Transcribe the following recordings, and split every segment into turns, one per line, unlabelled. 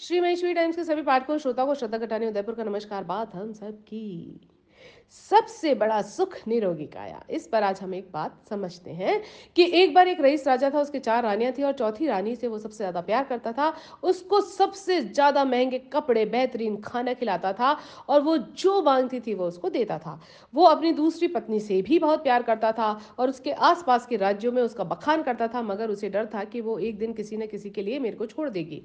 Shri Maheshwari times के सभी पाठकों श्रोताओं को श्रद्धा कटानी उदयपुर का नमस्कार बात हम सब की सबसे बड़ा सुख निरोगी काया इस पर आज हम एक बात समझते हैं कि एक बार एक रईस राजा था उसके चार रानियां थी और चौथी रानी से वो सबसे ज्यादा प्यार करता था उसको सबसे ज्यादा महंगे कपड़े बेहतरीन खाना खिलाता था और वो जो मांगती थी वो उसको देता था वो अपनी दूसरी पत्नी से भी बहुत प्यार करता था और उसके आसपास के राज्यों में उसका बखान करता था मगर उसे डर था कि वो एक दिन किसी न किसी के लिए मेरे को छोड़ देगी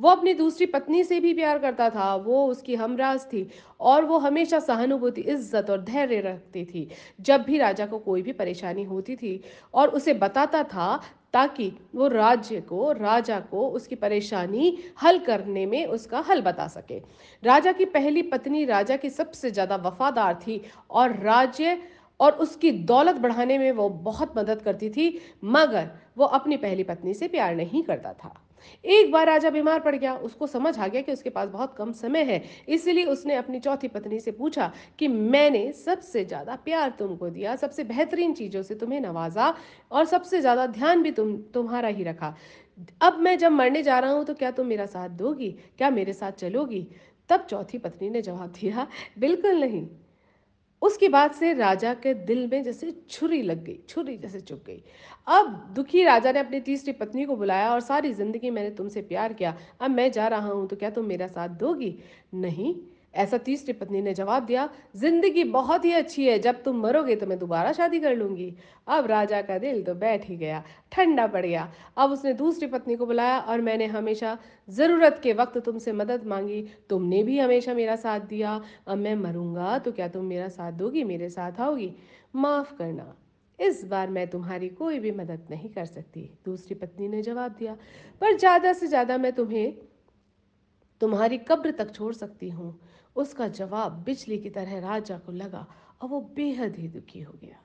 वो अपनी दूसरी पत्नी से भी प्यार करता था वो उसकी हमराज थी और वो हमेशा सहानुभूति इज्जत और धैर्य रखती थी जब भी राजा को कोई भी परेशानी होती थी और उसे बताता था ताकि वो राज्य को राजा को उसकी परेशानी हल करने में उसका हल बता सके राजा की पहली पत्नी राजा की सबसे ज़्यादा वफादार थी और राज्य और उसकी दौलत बढ़ाने में वो बहुत मदद करती थी मगर वो अपनी पहली पत्नी से प्यार नहीं करता था एक बार राजा बीमार पड़ गया उसको समझ आ गया कि उसके पास बहुत कम समय है इसलिए उसने अपनी चौथी पत्नी से पूछा कि मैंने सबसे ज़्यादा प्यार तुमको दिया सबसे बेहतरीन चीज़ों से तुम्हें नवाजा और सबसे ज़्यादा ध्यान भी तुम तुम्हारा ही रखा अब मैं जब मरने जा रहा हूँ तो क्या तुम मेरा साथ दोगी क्या मेरे साथ चलोगी तब चौथी पत्नी ने जवाब दिया बिल्कुल नहीं उसके बाद से राजा के दिल में जैसे छुरी लग गई छुरी जैसे चुप गई अब दुखी राजा ने अपनी तीसरी पत्नी को बुलाया और सारी ज़िंदगी मैंने तुमसे प्यार किया अब मैं जा रहा हूँ तो क्या तुम मेरा साथ दोगी नहीं ऐसा तीसरी पत्नी ने जवाब दिया जिंदगी बहुत ही अच्छी है जब तुम मरोगे तो मैं दोबारा शादी कर लूंगी अब राजा का दिल तो बैठ ही गया ठंडा पड़ गया अब उसने दूसरी पत्नी को बुलाया और मैंने हमेशा ज़रूरत के वक्त तुमसे मदद मांगी तुमने भी हमेशा मेरा साथ दिया अब मैं मरूंगा तो क्या तुम मेरा साथ दोगी मेरे साथ आओगी माफ़ करना इस बार मैं तुम्हारी कोई भी मदद नहीं कर सकती दूसरी पत्नी ने जवाब दिया पर ज़्यादा से ज़्यादा मैं तुम्हें तुम्हारी कब्र तक छोड़ सकती हूँ उसका जवाब बिजली की तरह राजा को लगा और वो बेहद ही दुखी हो गया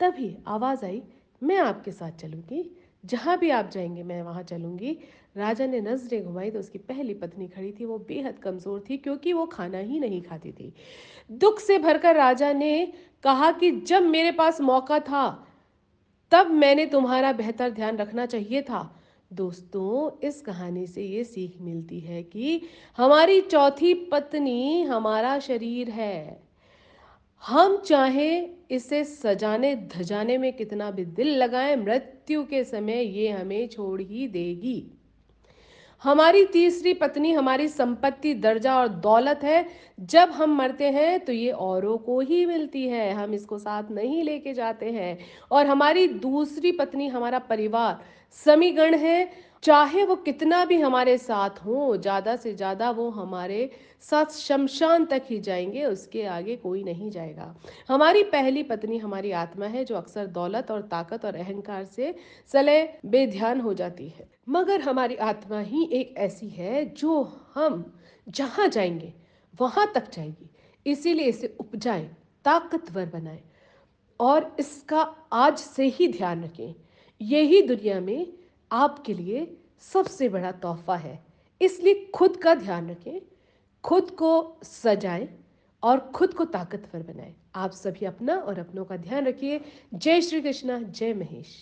तभी आवाज़ आई मैं आपके साथ चलूँगी जहाँ भी आप जाएंगे मैं वहाँ चलूँगी राजा ने नजरें घुमाई तो उसकी पहली पत्नी खड़ी थी वो बेहद कमज़ोर थी क्योंकि वो खाना ही नहीं खाती थी दुख से भरकर राजा ने कहा कि जब मेरे पास मौका था तब मैंने तुम्हारा बेहतर ध्यान रखना चाहिए था दोस्तों इस कहानी से ये सीख मिलती है कि हमारी चौथी पत्नी हमारा शरीर है हम चाहे इसे सजाने धजाने में कितना भी दिल लगाएं मृत्यु के समय ये हमें छोड़ ही देगी हमारी तीसरी पत्नी हमारी संपत्ति दर्जा और दौलत है जब हम मरते हैं तो ये औरों को ही मिलती है हम इसको साथ नहीं लेके जाते हैं और हमारी दूसरी पत्नी हमारा परिवार समीगण है चाहे वो कितना भी हमारे साथ हो ज़्यादा से ज़्यादा वो हमारे साथ शमशान तक ही जाएंगे उसके आगे कोई नहीं जाएगा हमारी पहली पत्नी हमारी आत्मा है जो अक्सर दौलत और ताकत और अहंकार से सले बेध्यान हो जाती है मगर हमारी आत्मा ही एक ऐसी है जो हम जहाँ जाएंगे वहाँ तक जाएगी इसीलिए इसे उपजाएं ताकतवर बनाएं और इसका आज से ही ध्यान रखें यही दुनिया में आपके लिए सबसे बड़ा तोहफा है इसलिए खुद का ध्यान रखें खुद को सजाएं और खुद को ताकतवर बनाएं आप सभी अपना और अपनों का ध्यान रखिए जय श्री कृष्णा जय महेश